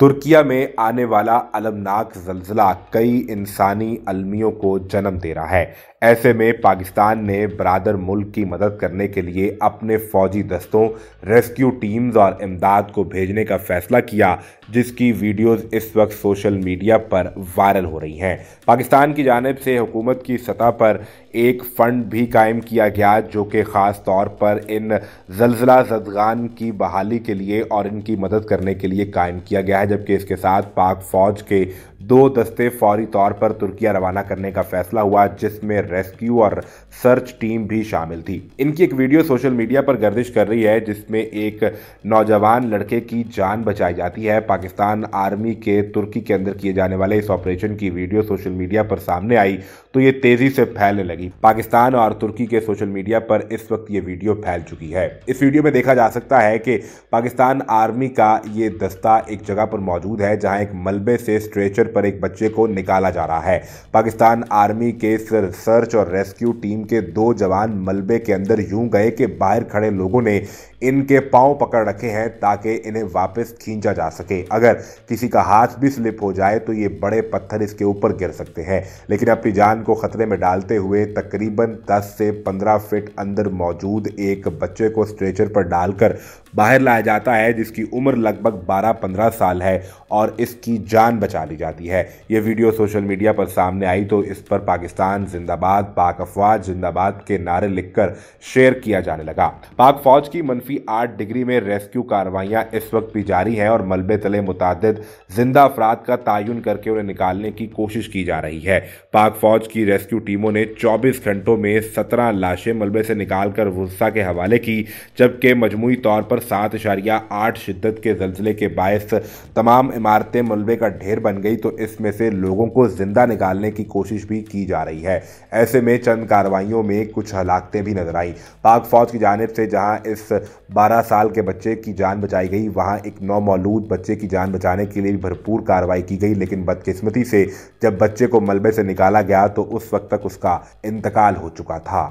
तुर्किया में आने वाला अलमनाक जलजिला कई इंसानी अलमियों को जन्म दे रहा है ऐसे में पाकिस्तान ने बरदर मुल्क की मदद करने के लिए अपने फौजी दस्तों रेस्क्यू टीम्स और इमदाद को भेजने का फैसला किया जिसकी वीडियोस इस वक्त सोशल मीडिया पर वायरल हो रही हैं पाकिस्तान की जानब से हुकूमत की सतह पर एक फ़ंड भी कायम किया गया जो कि ख़ास तौर पर इन जलजिला जदगान की बहाली के लिए और इनकी मदद करने के लिए कायम किया गया है है जबकि इसके साथ पाक फौज के दो दस्ते फौरी तौर पर तुर्किया रवाना करने का फैसला हुआ जिसमें रेस्क्यू और सर्च टीम भी शामिल थी इनकी एक वीडियो सोशल मीडिया पर गर्दिश कर रही है जिसमें एक नौजवान लड़के की जान बचाई जाती है पाकिस्तान आर्मी के तुर्की के अंदर किए जाने वाले इस ऑपरेशन की वीडियो सोशल मीडिया पर सामने आई तो ये तेजी से फैलने लगी पाकिस्तान और तुर्की के सोशल मीडिया पर इस वक्त ये वीडियो फैल चुकी है इस वीडियो में देखा जा सकता है कि पाकिस्तान आर्मी का ये दस्ता एक जगह पर पर मौजूद है जहां एक मलबे से स्ट्रेचर पर एक बच्चे को निकाला जा रहा है पाकिस्तान आर्मी के सर्च और रेस्क्यू टीम के दो जवान मलबे के अंदर यूं गए कि बाहर खड़े लोगों ने इनके पांव पकड़ रखे हैं ताकि इन्हें वापस खींचा जा सके अगर किसी का हाथ भी स्लिप हो जाए तो ये बड़े पत्थर इसके ऊपर गिर सकते हैं लेकिन अपनी जान को खतरे में डालते हुए तकरीबन 10 से 15 फीट अंदर मौजूद एक बच्चे को स्ट्रेचर पर डालकर बाहर लाया जाता है जिसकी उम्र लगभग 12-15 साल है और इसकी जान बचा ली जाती है ये वीडियो सोशल मीडिया पर सामने आई तो इस पर पाकिस्तान जिंदाबाद पाक अफवाज जिंदाबाद के नारे लिखकर शेयर किया जाने लगा पाक फौज की मनफी आठ डिग्री में रेस्क्यू कार्रवाइयाँ इस वक्त भी जारी हैं और मलबे तले मुतद जिंदा अफराद का तयन करके उन्हें निकालने की कोशिश की जा रही है पाक फौज की रेस्क्यू टीमों ने 24 घंटों में 17 लाशें मलबे से निकालकर वुस्सा के हवाले की जबकि मजमू तौर पर सात इशारिया आठ शिद्दत के जलजिले के बायस तमाम इमारतें मलबे का ढेर बन गई तो इसमें से लोगों को ज़िंदा निकालने की कोशिश भी की जा रही है ऐसे में चंद कार्रवाइयों में कुछ हलाकतें भी नजर आई पाक फ़ौज की जानब से जहाँ इस बारह साल के बच्चे की जान बचाई गई वहाँ एक नौमौलूद बच्चे की जान बचाने के लिए भी भरपूर कार्रवाई की गई लेकिन बदकिस्मती से जब बच्चे को मलबे से निकाला गया तो उस वक्त तक उसका इंतकाल हो चुका था